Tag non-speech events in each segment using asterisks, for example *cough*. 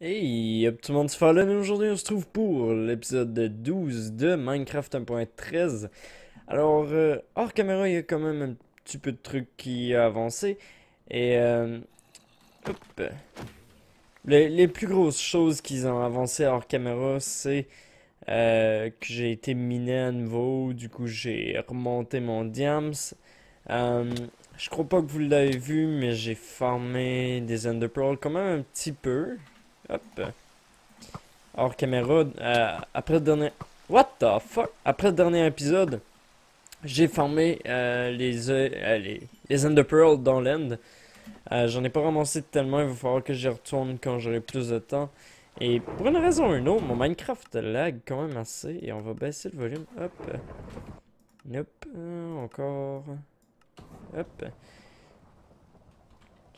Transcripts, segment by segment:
Hey, hop tout le monde, c'est Fallen et aujourd'hui on se trouve pour l'épisode 12 de Minecraft 1.13. Alors, euh, hors caméra, il y a quand même un petit peu de trucs qui a avancé. Et, euh, hop, les, plus grosses choses qu'ils ont avancé hors caméra, c'est euh, que j'ai été miné à nouveau, du coup j'ai remonté mon diams. Euh, je crois pas que vous l'avez vu, mais j'ai farmé des Enderpearls quand même un petit peu. Hop. Euh, hors caméra. Euh, après le dernier... What the fuck? Après le dernier épisode, j'ai formé euh, les, euh, les, les Ender Pearl dans l'End. J'en ai pas ramassé tellement, il va falloir que j'y retourne quand j'aurai plus de temps. Et pour une raison ou une autre, mon Minecraft lag quand même assez. Et on va baisser le volume. Hop. Nope. Encore. Hop.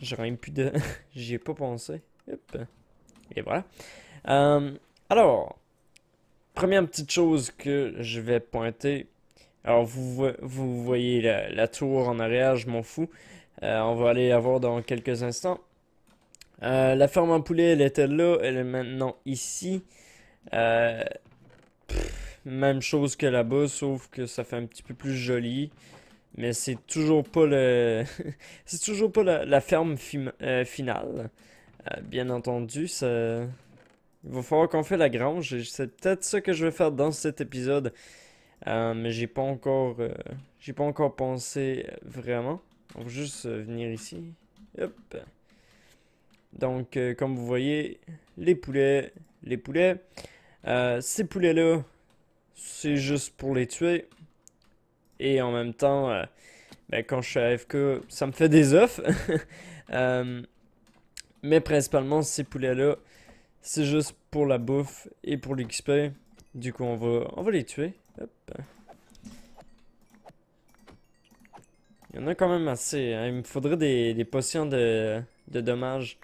J'aurais même plus de... *laughs* J'y ai pas pensé. Hop. Et voilà. Euh, alors, première petite chose que je vais pointer. Alors, vous, voyez la, tour en arrière, je m'en fous. Euh, on va aller la voir dans quelques instants. Euh, la ferme en poulet, elle était là, elle est maintenant ici. même chose que là-bas, sauf que ça fait un petit peu plus joli. Mais c'est toujours pas le. *laughs* c'est toujours pas la ferme finale. Euh, bien entendu, ça... Il va falloir qu'on fait la grange. C'est peut-être ça que je vais faire dans cet épisode. Euh, mais j'ai pas encore... Euh, j'ai pas encore pensé vraiment. On va juste venir ici. Hop. Donc, comme vous voyez, les poulets, les poulets. ces poulets-là, c'est juste pour les tuer. Et en même temps, ben, quand je suis AFK, ça me fait des œufs. *laughs* Mais principalement, ces poulets-là, c'est juste pour la bouffe et pour l'XP. Du coup, on va, on va les tuer. Hop. Il y en a quand même assez. Hein. Il me faudrait des, potions de, de dommages.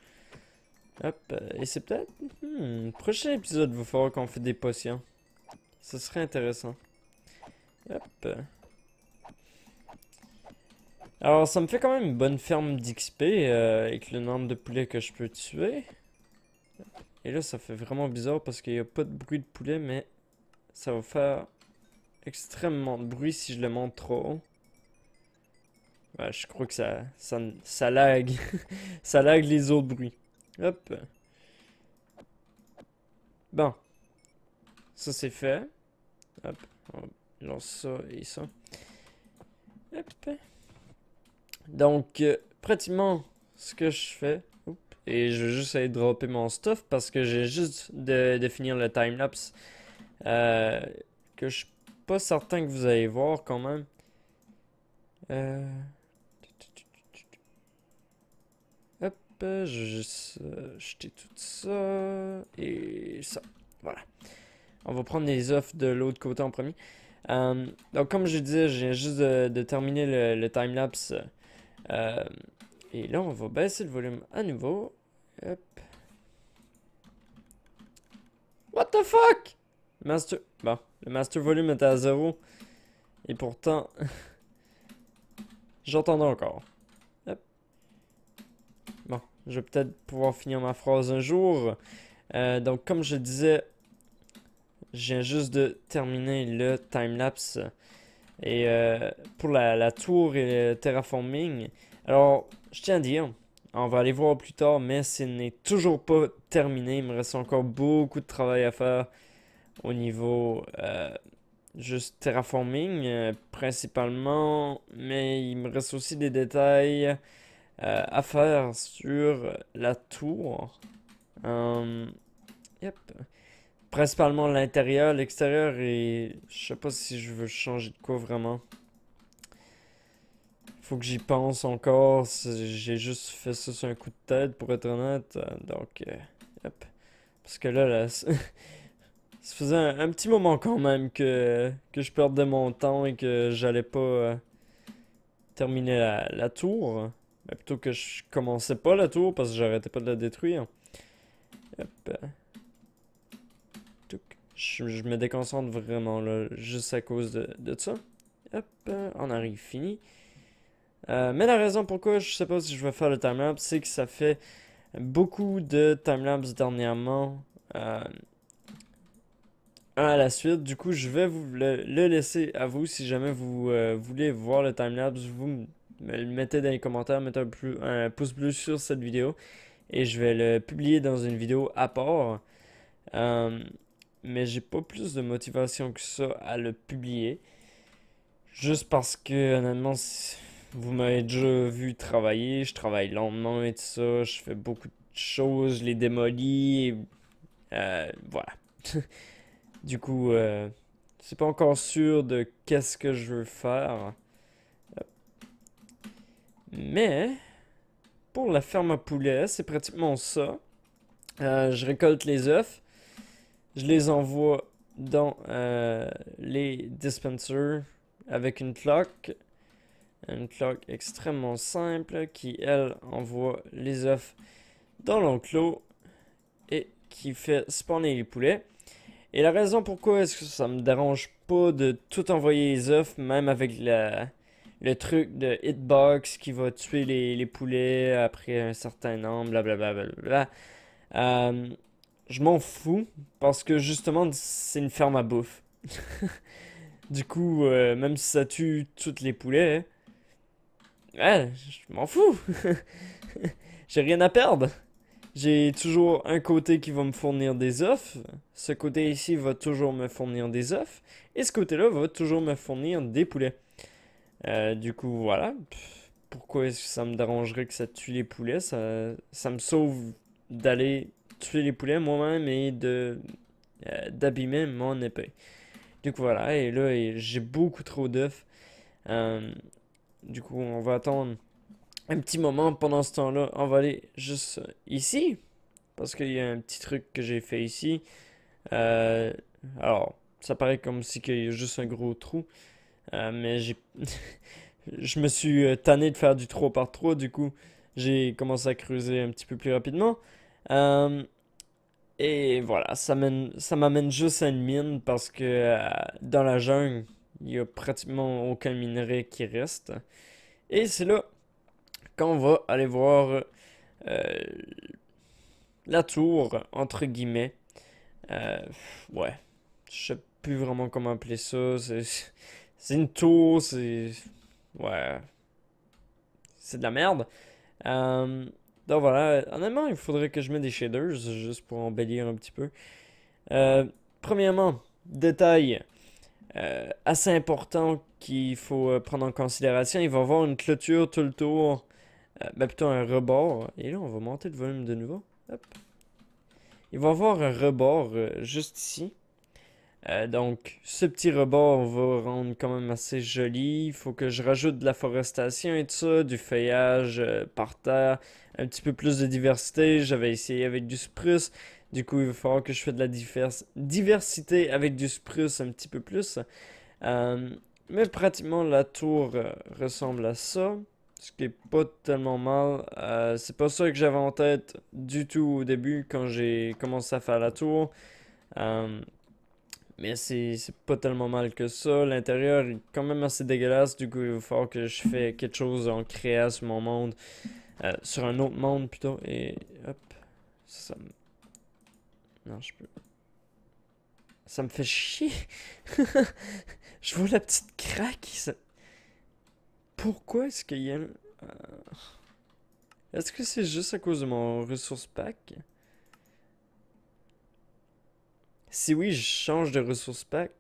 Hop, et c'est peut-être... Hmm, prochain épisode, il va falloir qu'on fait des potions. Ce serait intéressant. Hop. Alors, ça me fait quand même une bonne ferme d'XP euh, avec le nombre de poulets que je peux tuer. Et là, ça fait vraiment bizarre parce qu'il n'y a pas de bruit de poulet, mais ça va faire extrêmement de bruit si je le monte trop haut. je crois que ça, ça, ça lag. *laughs* ça lag les autres bruits. Hop. Bon. Ça, c'est fait. Hop. On lance ça et ça. Hop. Donc, euh, pratiquement ce que je fais. Et je vais juste aller dropper mon stuff parce que j'ai juste de, définir finir le timelapse. Euh, que je suis pas certain que vous allez voir quand même. Euh, hop, je vais juste euh, jeter tout ça. Et ça. Voilà. On va prendre les offres de l'autre côté en premier. donc comme je disais, j'ai juste de, terminer le, le timelapse. Euh, et là, on va baisser le volume à nouveau. What the fuck? Master... le master volume est à zéro. Et pourtant... *laughs* j'entends encore. Bon, je vais peut-être pouvoir finir ma phrase un jour. Euh, donc, comme je disais, j'ai juste de terminer le timelapse. Et euh, pour la, tour et euh, le terraforming, alors je tiens à dire, on va aller voir plus tard, mais ce n'est toujours pas terminé. Il me reste encore beaucoup de travail à faire au niveau euh, juste terraforming principalement, mais il me reste aussi des détails à faire sur la tour. yep. Principalement l'intérieur, l'extérieur et je sais pas si je veux changer de quoi vraiment. Faut que j'y pense encore. J'ai juste fait ça sur un coup de tête pour être honnête. Euh, donc, euh, Parce que là, là *laughs* ça faisait un, petit moment quand même que, que je perdais mon temps et que j'allais pas euh, terminer la, tour. Mais plutôt que je commençais pas la tour parce que j'arrêtais pas de la détruire. Yep. Je, me déconcentre vraiment, là, juste à cause de, ça. Hop, euh, on arrive, fini. Euh, mais la raison pourquoi je sais pas si je vais faire le timelapse, c'est que ça fait beaucoup de timelapse dernièrement euh, un à la suite. Du coup, je vais vous le, laisser à vous. Si jamais vous voulez voir le timelapse, vous me le mettez dans les commentaires, mettez un, plus, un, pouce bleu sur cette vidéo et je vais le publier dans une vidéo à part mais j'ai pas plus de motivation que ça à le publier. Juste parce que, honnêtement, vous m'avez déjà vu travailler, je travaille lentement et tout ça, je fais beaucoup de choses, je les démolis, euh, voilà. *laughs* du coup, euh, c'est pas encore sûr de qu'est-ce que je veux faire. Mais, pour la ferme à poulet, c'est pratiquement ça. Euh, je récolte les œufs. Je les envoie dans euh, les dispensers avec une cloque. Une cloque extrêmement simple qui, elle, envoie les œufs dans l'enclos et qui fait spawner les poulets. Et la raison pourquoi est-ce que ça me dérange pas de tout envoyer les œufs, même avec le truc de hitbox qui va tuer les, poulets après un certain nombre, blablabla. Bla euh, je m'en fous parce que justement, c'est une ferme à bouffe. *laughs* du coup, euh, même si ça tue toutes les poulets, hein, ouais, je m'en fous. *laughs* J'ai rien à perdre. J'ai toujours un côté qui va me fournir des œufs, ce côté ici va toujours me fournir des œufs, et ce côté-là va toujours me fournir des poulets. Euh, du coup, voilà. Pourquoi est-ce que ça me dérangerait que ça tue les poulets ça me sauve d'aller tuer les poulets moi-même et de euh, d'abîmer mon épée. du coup voilà, et là j'ai beaucoup trop d'œufs. Euh, du coup, on va attendre un petit moment. Pendant ce temps-là, on va aller juste ici. Parce qu'il y a un petit truc que j'ai fait ici. Euh, alors, ça paraît comme si qu'il y a juste un gros trou. mais j'ai... *laughs* je me suis tanné de faire du trou par 3 du coup j'ai commencé à creuser un petit peu plus rapidement. Euh, et voilà, ça m'amène juste à une mine parce que euh, dans la jungle, il n'y a pratiquement aucun minerai qui reste. Et c'est là qu'on va aller voir euh, la tour, entre guillemets. ouais, je sais plus vraiment comment appeler ça. C'est une tour, c'est... Ouais. C'est de la merde. Donc voilà, honnêtement, il faudrait que je mette des shaders juste pour embellir un petit peu. Euh, premièrement, détail euh, assez important qu'il faut euh, prendre en considération. Il va y avoir une clôture tout le tour, mais ben plutôt un rebord. Et là, on va monter le volume de nouveau. Il va y avoir un rebord juste ici. donc, ce petit rebord va rendre quand même assez joli. Il faut que je rajoute de la forestation et tout ça, du feuillage par terre un petit peu plus de diversité. J'avais essayé avec du spruce. Du coup, il va falloir que je fasse de la diversité avec du spruce un petit peu plus. Euh, mais pratiquement, la tour euh, ressemble à ça. Ce qui est pas tellement mal. Euh, c'est pas ça que j'avais en tête du tout au début quand j'ai commencé à faire la tour. mais c'est pas tellement mal que ça. L'intérieur est quand même assez dégueulasse. Du coup, il va falloir que je fasse quelque chose en créant mon monde. Euh, sur un autre monde plutôt. Et hop. Ça me... Non, je peux. Ça me fait chier. *laughs* je vois la petite craque. Ça... Pourquoi est-ce qu'il y a... Euh, est-ce que c'est juste à cause de mon ressource pack Si oui, je change de ressource pack.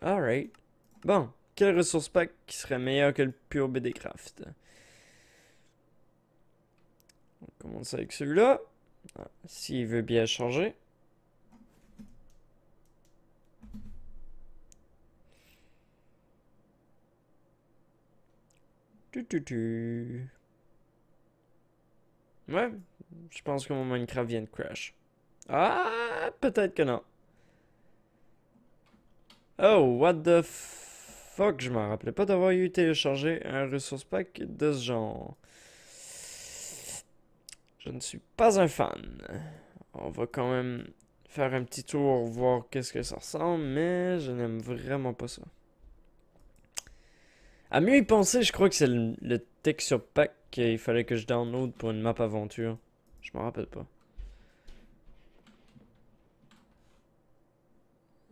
Alright. Bon. Quel ressource pack qui serait meilleur que le pur BD Craft On commence avec celui-là. Ah, s'il veut bien changer. Tu, tu, tu. Ouais, je pense que mon Minecraft vient de crash. Ah, peut-être que non. Oh, what the f... Fuck, je m'en rappelais pas d'avoir eu téléchargé un ressource pack de ce genre. Je ne suis pas un fan. On va quand même faire un petit tour, voir qu'est-ce que ça ressemble, mais je n'aime vraiment pas ça. À mieux y penser, je crois que c'est le, le, texture pack qu'il fallait que je download pour une map aventure. Je m'en rappelle pas.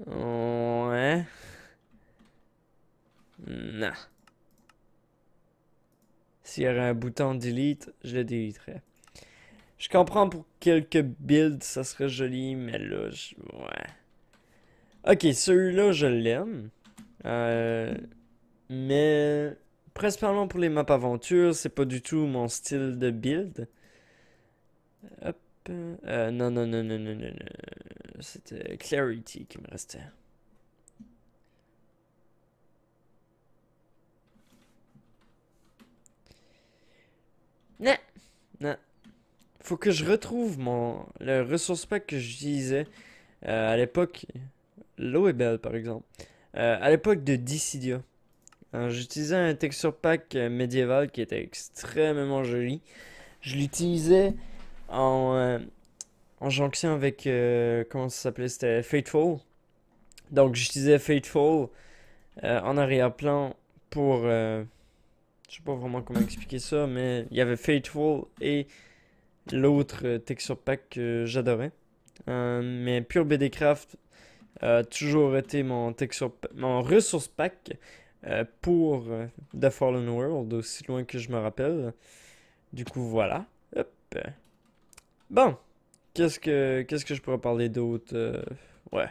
Ouais. Non. S'il y avait un bouton delete, je le déliterais. Je comprends pour quelques builds, ça serait joli, mais là, je... ouais. Ok, celui-là, je l'aime. Euh... Mais principalement pour les maps aventures, c'est pas du tout mon style de build. Hop. Euh, non, non, non, non, non, non. C'était Clarity qui me restait. Non. Non. Faut que je retrouve mon le ressource pack que j'utilisais euh, à l'époque. L'eau est belle, par exemple. Euh, à l'époque de Dissidia. J'utilisais un texture pack euh, médiéval qui était extrêmement joli. Je l'utilisais en, en jonction avec. comment ça s'appelait C'était Fateful. Donc j'utilisais Faithful en arrière-plan pour je sais pas vraiment comment expliquer ça, mais il y avait Faithful et l'autre euh, texture pack que j'adorais. Euh, mais Pure BD Craft a toujours été mon texture mon ressource pack euh, pour The Fallen World, aussi loin que je me rappelle. Du coup, voilà. Hop. Bon. Qu'est-ce que qu'est-ce que je pourrais parler d'autre Ouais.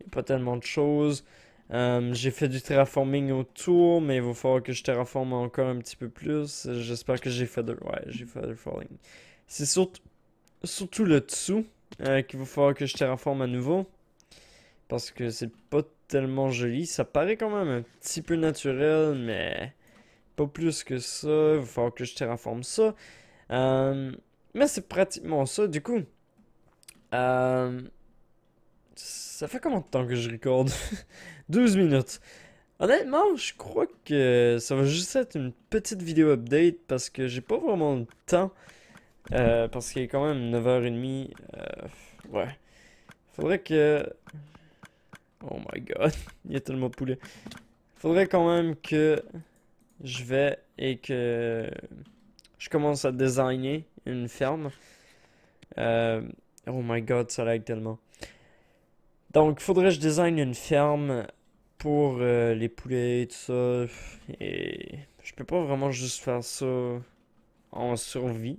Il n'y a pas tellement de choses. Euh, j'ai fait du terraforming autour, mais il va falloir que je terraforme encore un petit peu plus. J'espère que j'ai fait de... Ouais, j'ai fait de falling. C'est surtout, surtout le dessous euh, qu'il va falloir que je terraforme à nouveau. Parce que c'est pas tellement joli. Ça paraît quand même un petit peu naturel, mais pas plus que ça. Il va falloir que je terraforme ça. Euh, mais c'est pratiquement ça, du coup. Euh, ça fait combien de temps que je recorde *laughs* 12 minutes. Honnêtement, je crois que ça va juste être une petite vidéo update parce que j'ai pas vraiment le temps. Euh, parce qu'il est quand même 9h30. Euh, ouais. Faudrait que. Oh my god, *laughs* il y a tellement de poulet. Faudrait quand même que je vais et que je commence à designer une ferme. Euh, oh my god, ça lag tellement. Donc, faudrait que je design une ferme pour euh, les poulets et tout ça. Et je peux pas vraiment juste faire ça en survie.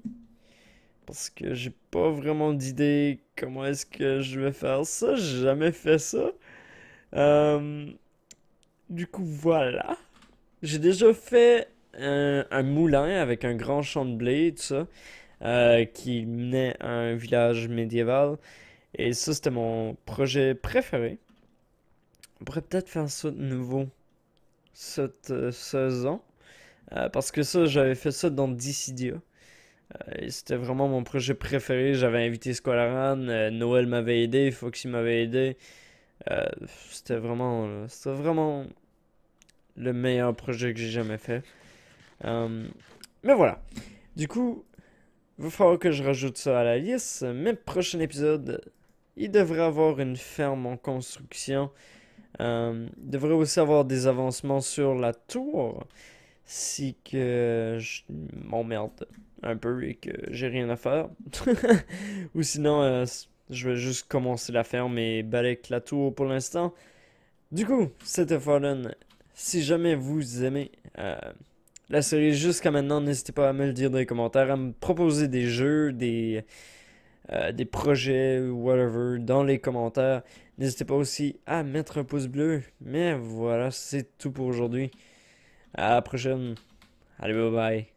Parce que j'ai pas vraiment d'idée comment est-ce que je vais faire ça. J'ai jamais fait ça. Euh, du coup, voilà. J'ai déjà fait un, moulin avec un grand champ de blé et tout ça. Euh, qui menait à un village médiéval. Et ça, c'était mon projet préféré. On pourrait peut-être faire ça de nouveau cette euh, saison. Euh, parce que ça, j'avais fait ça dans Dissidia. Euh, et c'était vraiment mon projet préféré. J'avais invité Squalaran. Noël m'avait aidé, Foxy m'avait aidé. c'était vraiment, c'était vraiment le meilleur projet que j'ai jamais fait. mais voilà. Du coup, il va falloir que je rajoute ça à la liste. Même prochain épisode, il devrait avoir une ferme en construction. Euh, il devrait aussi avoir des avancements sur la tour. Si que je m'emmerde un peu et que j'ai rien à faire. *laughs* Ou sinon, euh, je vais juste commencer la ferme et que la tour pour l'instant. Du coup, c'était Fallen. Si jamais vous aimez euh, la série jusqu'à maintenant, n'hésitez pas à me le dire dans les commentaires, à me proposer des jeux, des euh, des projets, whatever, dans les commentaires. N'hésitez pas aussi à mettre un pouce bleu. Mais voilà, c'est tout pour aujourd'hui. À la prochaine. Allez, bye bye.